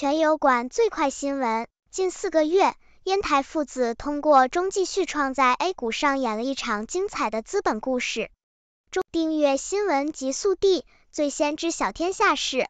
全油管最快新闻：近四个月，烟台父子通过中继续创在 A 股上演了一场精彩的资本故事。中订阅新闻极速递，最先知晓天下事。